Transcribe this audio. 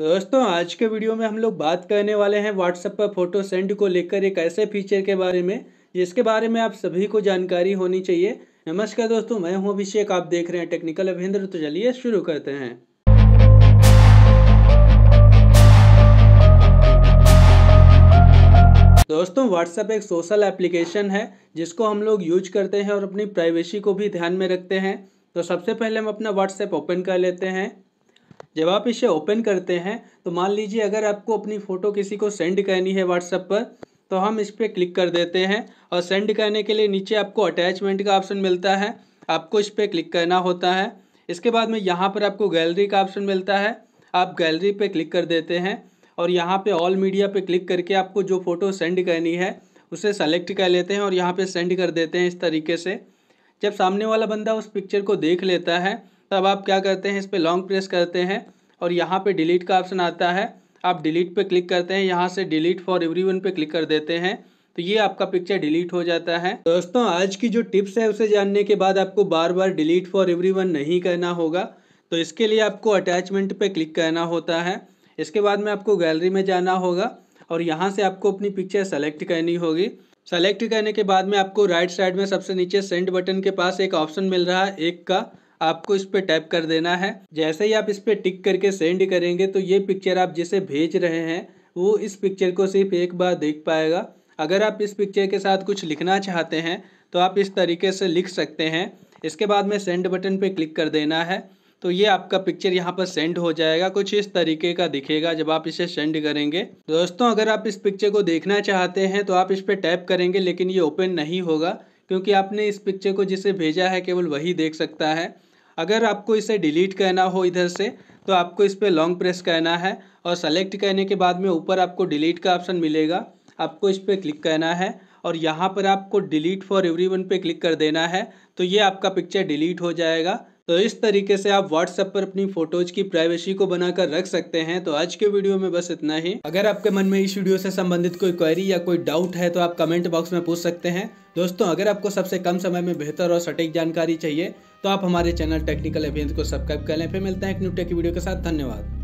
तो दोस्तों आज के वीडियो में हम लोग बात करने वाले हैं व्हाट्सएप पर फोटो सेंड को लेकर एक ऐसे फीचर के बारे में जिसके बारे में आप सभी को जानकारी होनी चाहिए नमस्कार दोस्तों मैं हूं अभिषेक आप देख रहे हैं टेक्निकल अभिंद्र तो चलिए शुरू करते हैं दोस्तों व्हाट्सएप एक सोशल एप्लीकेशन है जिसको हम लोग यूज करते हैं और अपनी प्राइवेसी को भी ध्यान में रखते हैं तो सबसे पहले हम अपना व्हाट्सएप ओपन कर लेते हैं जब आप इसे ओपन करते हैं तो मान लीजिए अगर आपको अपनी फ़ोटो किसी को सेंड करनी है व्हाट्सएप पर तो हम इस पर क्लिक कर देते हैं और सेंड करने के लिए नीचे आपको अटैचमेंट का ऑप्शन मिलता है आपको इस पर क्लिक करना होता है इसके बाद में यहाँ पर आपको गैलरी का ऑप्शन मिलता है आप गैलरी पर क्लिक कर देते हैं और यहाँ पर ऑल मीडिया पर क्लिक करके आपको जो फ़ोटो सेंड करनी है उसे सेलेक्ट कर लेते हैं और यहाँ पर सेंड कर देते हैं इस तरीके से जब सामने वाला बंदा उस पिक्चर को देख लेता है तब तो आप क्या करते हैं इस पर लॉन्ग प्रेस करते हैं और यहाँ पे डिलीट का ऑप्शन आता है आप डिलीट पे क्लिक करते हैं यहाँ से डिलीट फॉर एवरीवन पे क्लिक कर देते हैं तो ये आपका पिक्चर डिलीट हो जाता है दोस्तों आज की जो टिप्स है उसे जानने के बाद आपको बार बार डिलीट फॉर वन नहीं करना होगा तो इसके लिए आपको अटैचमेंट पे क्लिक करना होता है इसके बाद में आपको गैलरी में जाना होगा और यहाँ से आपको अपनी पिक्चर सेलेक्ट करनी होगी सेलेक्ट करने के बाद में आपको राइट साइड में सबसे नीचे सेंड बटन के पास एक ऑप्शन मिल रहा है एक का आपको इस पर टैप कर देना है जैसे ही आप इस पर टिक करके सेंड करेंगे तो ये पिक्चर आप जिसे भेज रहे हैं वो इस पिक्चर को सिर्फ एक बार देख पाएगा अगर आप इस पिक्चर के साथ कुछ लिखना चाहते हैं तो आप इस तरीके से लिख सकते हैं इसके बाद में सेंड बटन पर क्लिक कर देना है तो ये आपका पिक्चर यहाँ पर सेंड हो जाएगा कुछ इस तरीके का दिखेगा जब आप इसे सेंड करेंगे दोस्तों अगर आप इस पिक्चर को देखना चाहते हैं तो आप इस पर टैप करेंगे लेकिन ये ओपन नहीं होगा क्योंकि आपने इस पिक्चर को जिसे भेजा है केवल वही देख सकता है अगर आपको इसे डिलीट करना हो इधर से तो आपको इस पर लॉन्ग प्रेस करना है और सेलेक्ट करने के बाद में ऊपर आपको डिलीट का ऑप्शन मिलेगा आपको इस पर क्लिक करना है और यहाँ पर आपको डिलीट फॉर एवरीवन पे क्लिक कर देना है तो ये आपका पिक्चर डिलीट हो जाएगा तो इस तरीके से आप व्हाट्सएप पर अपनी फोटोज की प्राइवेसी को बनाकर रख सकते हैं तो आज के वीडियो में बस इतना ही अगर आपके मन में इस वीडियो से संबंधित कोई क्वेरी या कोई डाउट है तो आप कमेंट बॉक्स में पूछ सकते हैं दोस्तों अगर आपको सबसे कम समय में बेहतर और सटीक जानकारी चाहिए तो आप हमारे चैनल टेक्निकल एवियंस को सब्सक्राइब कर लें फिर मिलते हैं एक न्यूटे की वीडियो के साथ धन्यवाद